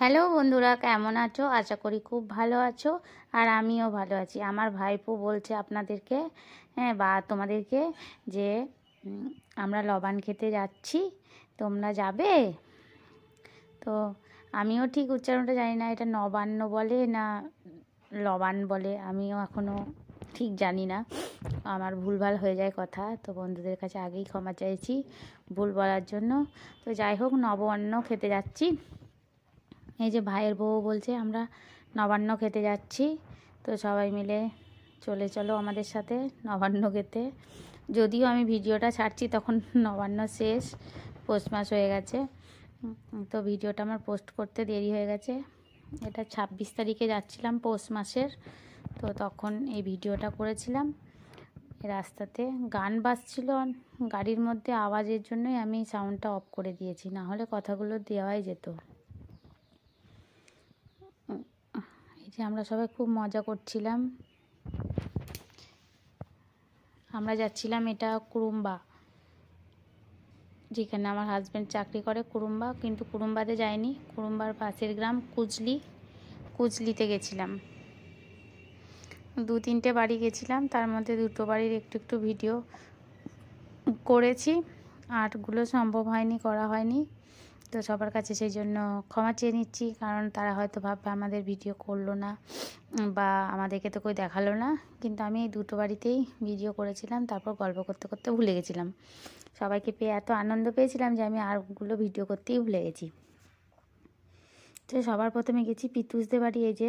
hello বন্ধুরা কেমন আছো আশা করি খুব ভালো আছো আর আমিও ভালো আছি আমার ভাইপো বলছে আপনাদেরকে হ্যাঁ বা তোমাদেরকে যে আমরা লবান খেতে যাচ্ছি তোমরা যাবে তো আমিও ঠিক উচ্চারণটা জানি না এটা নবান্ন বলে না লবান বলে আমিও এখনও ঠিক জানি না আমার ভুলভাল হয়ে যায় কথা তো বন্ধুদের কাছে আগেই ক্ষমা চাইছি ভুল বলার জন্য তো যাই হোক নবান্ন খেতে যাচ্ছি এই যে ভাইয়ের বউ বলছে আমরা নবান্ন খেতে যাচ্ছি তো সবাই মিলে চলে চলো আমাদের সাথে নবান্ন খেতে যদিও আমি ভিডিওটা ছাড়ছি তখন নবান্ন শেষ পোস্ট মাস হয়ে গেছে তো ভিডিওটা আমার পোস্ট করতে দেরি হয়ে গেছে এটা ২৬ তারিখে যাচ্ছিলাম পৌষ মাসের তো তখন এই ভিডিওটা করেছিলাম রাস্তাতে গান বাজছিল গাড়ির মধ্যে আওয়াজের জন্যই আমি সাউন্ডটা অফ করে দিয়েছি না হলে কথাগুলো দেওয়াই যেত যে আমরা সবাই খুব মজা করছিলাম আমরা যাচ্ছিলাম এটা কুরুম্বা যেখানে আমার হাজব্যান্ড চাকরি করে কুরুম্বা কিন্তু কুরুম্বাতে যায়নি কুরুম্বার পাশের গ্রাম কুজলি কুজলিতে গেছিলাম দু তিনটে বাড়ি গেছিলাম তার মধ্যে দুটো বাড়ির একটু একটু ভিডিও করেছি আর্টগুলো সম্ভব হয়নি করা হয়নি তো সবার কাছে সেই জন্য ক্ষমা চেয়ে নিচ্ছি কারণ তারা হয়তো ভাববে আমাদের ভিডিও করলো না বা আমাদেরকে তো কই দেখালো না কিন্তু আমি এই দুটো বাড়িতেই ভিডিও করেছিলাম তারপর গল্প করতে করতে ভুলে গেছিলাম সবাইকে পেয়ে এত আনন্দ পেয়েছিলাম যে আমি আরগুলো ভিডিও করতেই ভুলে গেছি তো সবার প্রথমে গেছি পিতুষদের বাড়ি এই যে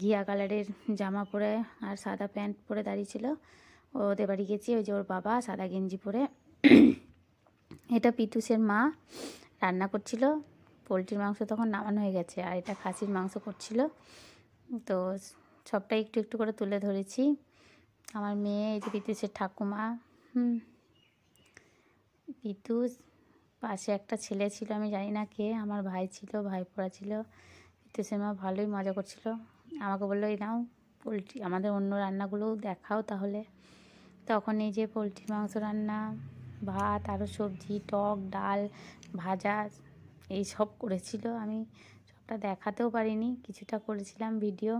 ঘিয়া কালারের জামা পরে আর সাদা প্যান্ট পরে দাঁড়িয়েছিল ওদের বাড়ি গেছি ওই যে ওর বাবা সাদা গেঞ্জি পরে এটা পিতুষের মা রান্না করছিল পোলট্রির মাংস তখন নামানো হয়ে গেছে আর এটা খাসির মাংস করছিল তো সবটাই একটু একটু করে তুলে ধরেছি আমার মেয়ে এই যে পিতুষের ঠাকুমা হুম পিতুষ পাশে একটা ছেলে ছিল আমি জানি না কে আমার ভাই ছিল ভাই পড়া ছিল পিতুষের মা ভালোই মজা করছিল আমাকে বললো এই নাও পোলট্রি আমাদের অন্য রান্নাগুলোও দেখাও তাহলে তখন এই যে পোলট্রি মাংস রান্না ভাত আরও সবজি টক ডাল ভাজা এই সব করেছিল আমি সবটা দেখাতেও পারিনি কিছুটা করেছিলাম ভিডিও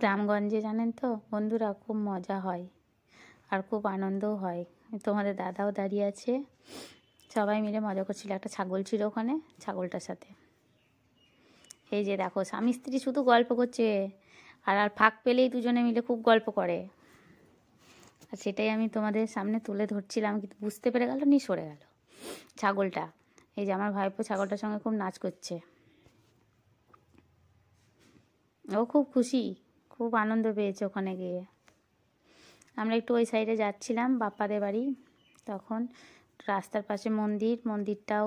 গ্রামগঞ্জে জানেন তো বন্ধুরা খুব মজা হয় আর খুব আনন্দও হয় তোমাদের দাদাও দাঁড়িয়ে আছে সবাই মিলে মজা করছিল একটা ছাগল ছিল ওখানে ছাগলটার সাথে এই যে দেখো স্বামী স্ত্রী শুধু গল্প করছে আর আর ফাঁক পেলেই দুজনে মিলে খুব গল্প করে আর সেটাই আমি তোমাদের সামনে তুলে ধরছিলাম কিন্তু বুঝতে পেরে গেল নি সরে গেল ছাগলটা এই যে আমার ভাইপো ছাগলটার সঙ্গে খুব নাচ করছে ও খুব খুশি খুব আনন্দ পেয়েছে ওখানে গিয়ে আমরা একটু ওই সাইডে যাচ্ছিলাম বাপ্পাদের বাড়ি তখন রাস্তার পাশে মন্দির মন্দিরটাও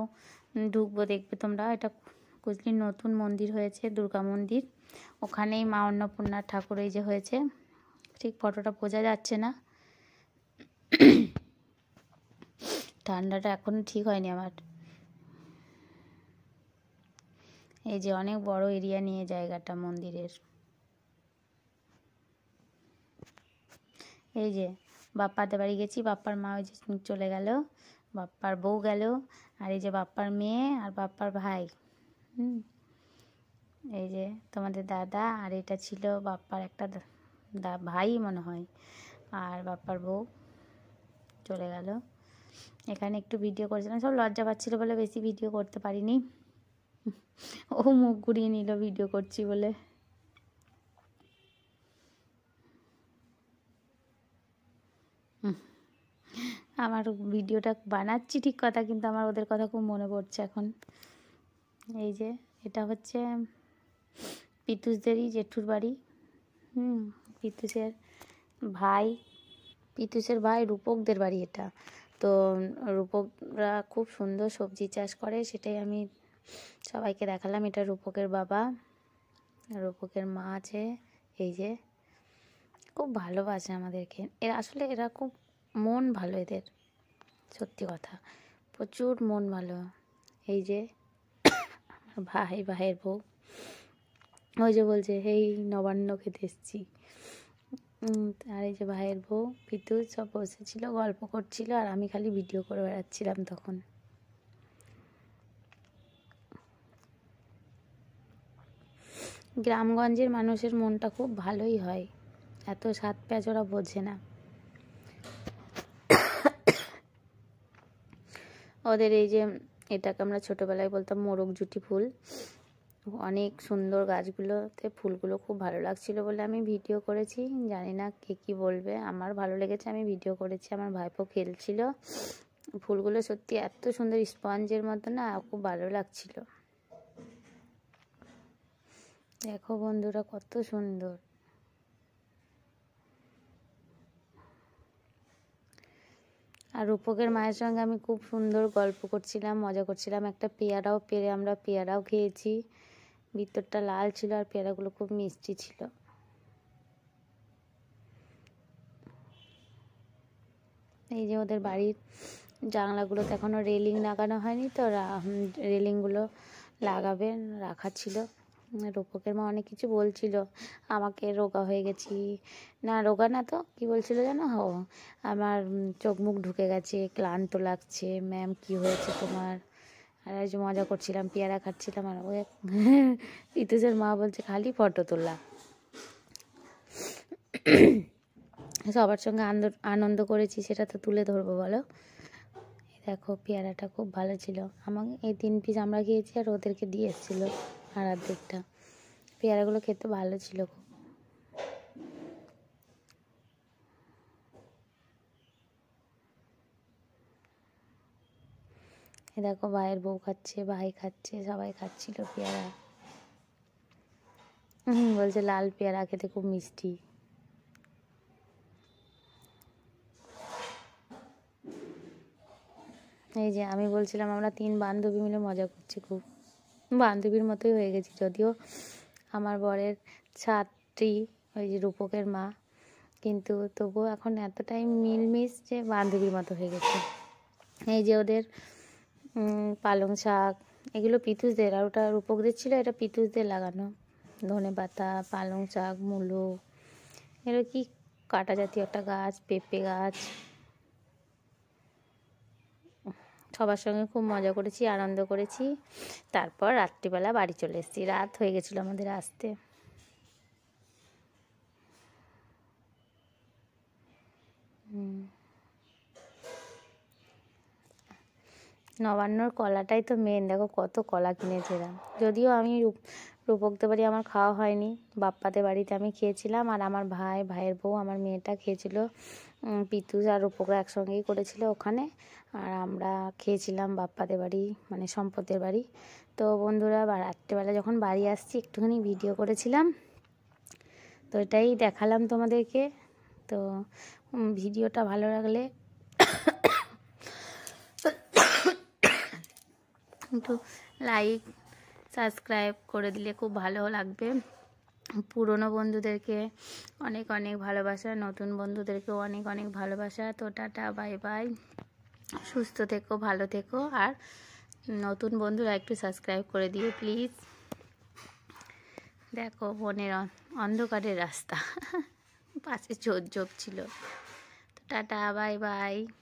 ঢুকবো দেখবে তোমরা এটা কুচলির নতুন মন্দির হয়েছে দুর্গা মন্দির ওখানেই মা অন্নপূর্ণা ঠাকুর এই যে হয়েছে ঠিক ফটোটা বোঝা যাচ্ছে না ঠান্ডাটা এখনও ঠিক হয়নি আমার এই যে অনেক বড় এরিয়া নিয়ে জায়গাটা মন্দিরের এই যে বাপ্পাদের বাড়ি গেছি বাপ্পার মা ওই যে চলে গেল বাপ্পার বউ গেল আর এই যে বাপ্পার মেয়ে আর বাপ্পার ভাই হুম এই যে তোমাদের দাদা আর এটা ছিল বাপ্পার একটা ভাই মনে হয় আর বাপ্পার বউ চলে গেল এখানে একটু ভিডিও করেছিলাম সব লজ্জা পাচ্ছিলো বলে বেশি ভিডিও করতে পারিনি ও মুখ ঘুরিয়ে নিল ভিডিও করছি বলে আমার ভিডিওটা বানাচ্ছি ঠিক কথা কিন্তু আমার ওদের কথা খুব মনে পড়ছে এখন এই যে এটা হচ্ছে পিতুষদেরই জেঠুর বাড়ি হুম পিতুষের ভাই তিতুষের ভাই রূপকদের বাড়ি এটা তো রূপকরা খুব সুন্দর সবজি চাষ করে সেটাই আমি সবাইকে দেখালাম এটা রূপকের বাবা রূপকের মা আছে এই যে খুব ভালোবাসে আমাদেরকে এরা আসলে এরা খুব মন ভালো এদের সত্যি কথা প্রচুর মন ভালো এই যে ভাই ভাইয়ের বউ ওই যে বলছে হেই নবান্ন খেতে এসছি আর এই যে ভাইয়ের বউ বিদ্যুৎ সব বসেছিল গল্প করছিল আর আমি খালি ভিডিও করে বেড়াচ্ছিলাম তখন গ্রামগঞ্জের মানুষের মনটা খুব ভালোই হয় এত সাত প্যাঁচ ওরা বোঝে না ওদের এই যে এটাকে আমরা ছোটোবেলায় বলতাম মোরগ জুটি ফুল অনেক সুন্দর গাছগুলোতে ফুলগুলো খুব ভালো লাগছিল বলে আমি ভিডিও করেছি জানি না কে কী বলবে আমার ভালো লেগেছে আমি ভিডিও করেছি আমার ভাইপো খেলছিল ফুলগুলো সত্যি এত সুন্দর স্পঞ্জের মতো না খুব ভালো লাগছিল দেখো বন্ধুরা কত সুন্দর আর রূপকের মায়ের সঙ্গে আমি খুব সুন্দর গল্প করছিলাম মজা করছিলাম একটা পেয়ারাও পেরে আমরা পেয়ারাও খেয়েছি ভিতরটা লাল ছিল আর পেয়ারাগুলো খুব মিষ্টি ছিল এই যে ওদের বাড়ির জানলাগুলোতে এখনও রেলিং লাগানো হয়নি তো রেলিংগুলো লাগাবে রাখা ছিল রূপকের মা অনেক কিছু বলছিল আমাকে রোগা হয়ে গেছি না রোগা না তো কি বলছিল জানো হ আমার চোখ মুখ ঢুকে গেছে ক্লান্ত লাগছে ম্যাম কি হয়েছে তোমার আর যে মজা করছিলাম পেয়ারা খাচ্ছিলাম আর ওই ইতুজের মা বলছে খালি ফটো তোলা সবার সঙ্গে আনন্দ করেছি সেটা তো তুলে ধরবো বলো দেখো পেয়ারাটা খুব ভালো ছিল আমাকে এই তিন পিস আমরা খেয়েছি আর ওদেরকে দিয়ে এসেছিলো আর দিকটা পেয়ারাগুলো খেতে ভালো ছিল খুব এ দেখো ভাইয়ের বউ খাচ্ছে ভাই খাচ্ছে সবাই খাচ্ছিল পেয়ারা বলছে লাল পেয়ারা খেতে খুব মিষ্টি এই যে আমি বলছিলাম আমরা তিন বান্ধবী মিলে মজা করছি খুব বান্ধবীর মতোই হয়ে গেছি যদিও আমার বরের ছাত্রী ওই যে রূপকের মা কিন্তু তবুও এখন এতটাই মিলমিশ যে বান্ধবীর মতো হয়ে গেছে এই যে ওদের পালং শাক এগুলো পিতুষদের আর ওটা রূপকদের ছিল এটা পিতুষদের লাগানো ধনে পাতা পালং শাক মূলো এগুলো কি কাটা জাতীয় একটা গাছ পেঁপে গাছ সবার সঙ্গে খুব মজা করেছি আনন্দ করেছি তারপর রাত্রিবেলা বাড়ি চলে এসেছি রাত হয়ে গেছিলো আমাদের আসতে হুম নবান্নর কলাটাই তো মেন দেখো কত কলা কিনেছিলাম যদিও আমি রূপকদের বাড়ি আমার খাওয়া হয়নি বাপ্পাদের বাড়িতে আমি খেয়েছিলাম আর আমার ভাই ভাইয়ের বউ আমার মেয়েটা খেয়েছিল পিতুষ আর রূপকরা একসঙ্গেই করেছিল ওখানে আর আমরা খেয়েছিলাম বাপ্পাদের বাড়ি মানে সম্পদের বাড়ি তো বন্ধুরা রাত্রেবেলা যখন বাড়ি আসছি একটুখানি ভিডিও করেছিলাম তো এটাই দেখালাম তোমাদেরকে তো ভিডিওটা ভালো লাগলে একটু লাইক সাবস্ক্রাইব করে দিলে খুব ভালো লাগবে পুরনো বন্ধুদেরকে অনেক অনেক ভালোবাসা নতুন বন্ধুদেরকেও অনেক অনেক ভালোবাসা তো টাটা বাই বাই সুস্থ থেকো ভালো থেকো আর নতুন বন্ধুরা একটু সাবস্ক্রাইব করে দিও প্লিজ দেখো বোনের অন্ধকারের রাস্তা পাশে চোর ছিল তো টাটা বাই বাই